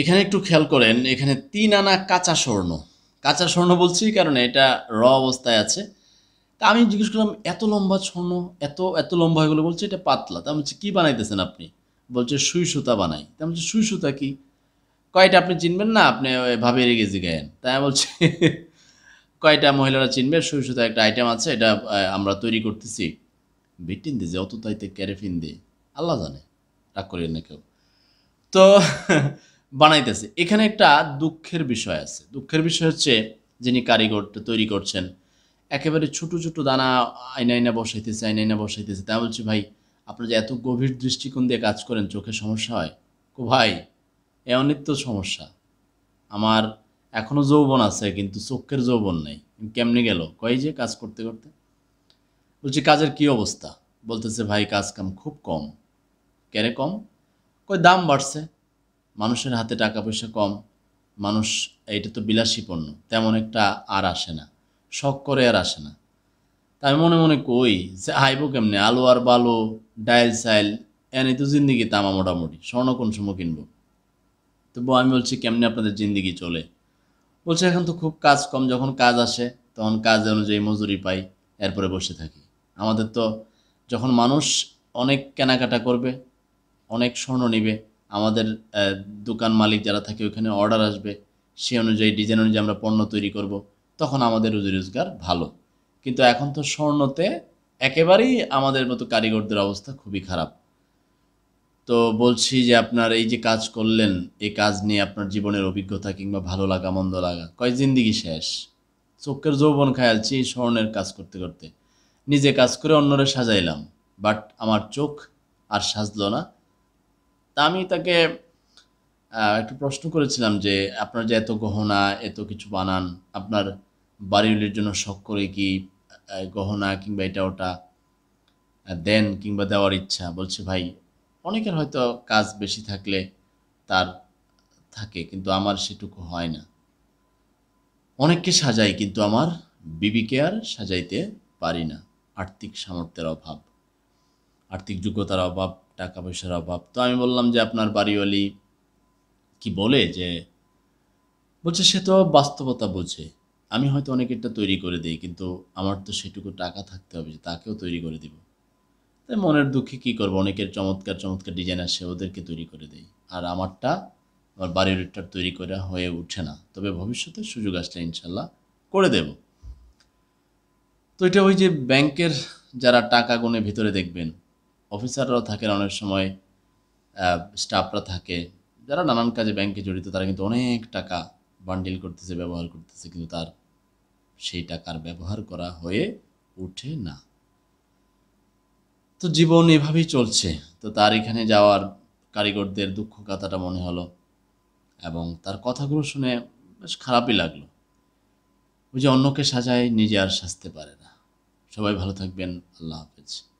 এখানে একটু খেয়াল করেন এখানে তিন আনা কাঁচা স্বর্ণ কাঁচা স্বর্ণ বলছি কারণ এটা র অবস্থায় আছে তা আমি জিজ্ঞেস করলাম এত লম্বা স্বর্ণ এত এত লম্বা হয়ে গেলো বলছে এটা পাতলা তা বলছি কী বানাইতেছেন আপনি বলছে সুই সুতা বানাই তা বলছে সুই সুতা কী কয়টা আপনি চিনবেন না আপনি ভাবে রেগে গায়েন তাই বলছে কয়টা মহিলারা চিনবে সুই সুতা একটা আইটেম আছে এটা আমরা তৈরি করতেছি ভিটিন দিয়ে যে অত তাইতে ক্যারেফিন দিয়ে আল্লাহ জানে রাগ করেন না কেউ তো বানাইতেছে এখানে একটা দুঃখের বিষয় আছে দুঃখের বিষয় হচ্ছে যিনি কারিগরটা তৈরি করছেন একেবারে ছোট ছোট দানা আয়না আইনা বসাইতেছে আয়না আইনা বসাইতেছে তা বলছি ভাই আপনি যে এত গভীর দৃষ্টিকোণ দিয়ে কাজ করেন চোখে সমস্যা হয় কো ভাই এ অনিত্য সমস্যা আমার এখনও যৌবন আছে কিন্তু চোখের যৌবন নেই কেমনে গেল কয় যে কাজ করতে করতে বলছি কাজের কি অবস্থা বলতেছে ভাই কাজ কাম খুব কম কেন কম কই দাম বাড়ছে মানুষের হাতে টাকা পয়সা কম মানুষ এটা তো বিলাসী পণ্য তেমন একটা আর আসে না শখ করে আর আসে না তাই মনে মনে কই যে আইব কেমনে আলো আর বালো ডাইল সাইল এনে তো জিন্দিগি তামা মোটামুটি স্বর্ণ কোন সময় কিনবো তবু আমি বলছি কেমনে আপনাদের জিন্দিগি চলে বলছে এখন তো খুব কাজ কম যখন কাজ আসে তখন কাজ অনুযায়ী মজুরি পাই এরপরে বসে থাকি আমাদের তো যখন মানুষ অনেক কেনাকাটা করবে অনেক স্বর্ণ নিবে আমাদের দোকান মালিক যারা থাকে ওখানে অর্ডার আসবে সে অনুযায়ী ডিজাইন অনুযায়ী আমরা পণ্য তৈরি করব তখন আমাদের রুজি রোজগার ভালো কিন্তু এখন তো স্বর্ণতে একেবারেই আমাদের মতো কারিগরদের অবস্থা খুবই খারাপ তো বলছি যে আপনার এই যে কাজ করলেন এই কাজ নিয়ে আপনার জীবনের অভিজ্ঞতা কিংবা ভালো লাগা মন্দ লাগা কয় জিন্দিগি শেষ চোখের যৌবন খায়ালছি এই স্বর্ণের কাজ করতে করতে নিজে কাজ করে অন্যরা সাজাইলাম বাট আমার চোখ আর সাজল না তা আমি তাকে একটু প্রশ্ন করেছিলাম যে আপনার যে এত গহনা এত কিছু বানান আপনার বাড়িউলির জন্য শখ করে কি গহনা কিংবা এটা ওটা দেন কিংবা দেওয়ার ইচ্ছা বলছে ভাই অনেকের হয়তো কাজ বেশি থাকলে তার থাকে কিন্তু আমার সেটুকু হয় না অনেককে সাজাই কিন্তু আমার বিবিকে আর সাজাইতে পারি না আর্থিক সামর্থ্যের অভাব আর্থিক যোগ্যতার অভাব টাকা পয়সার অভাব তো আমি বললাম যে আপনার বাড়িওয়ালি কি বলে যে বলছে সে তো বাস্তবতা বোঝে আমি হয়তো অনেকেরটা তৈরি করে দিই কিন্তু আমার তো সেটুকু টাকা থাকতে হবে যে তাকেও তৈরি করে দিব তাই মনের দুঃখে কী করবো অনেকের চমৎকার চমৎকার ডিজাইন আসে ওদেরকে তৈরি করে দেই আর আমারটা আমার বাড়ির তৈরি করা হয়ে উঠে না তবে ভবিষ্যতে সুযোগ আসলে ইনশাল্লাহ করে দেব তো এটা ওই যে ব্যাংকের যারা টাকা গুনে ভিতরে দেখবেন অফিসাররাও থাকেন অনেক সময় স্টাফরা থাকে যারা নানান কাজে ব্যাংকে জড়িত তারা কিন্তু অনেক টাকা বান্ডিল করতেছে ব্যবহার করতেছে কিন্তু তার সেই টাকার ব্যবহার করা হয়ে ওঠে না তো জীবন এভাবেই চলছে তো তার এখানে যাওয়ার কারিগরদের দুঃখ কথাটা মনে হলো এবং তার কথাগুলো শুনে বেশ খারাপই লাগলো ওই যে অন্যকে সাজায় নিজে আর সাজতে পারে না সবাই ভালো থাকবেন আল্লাহ হাফেজ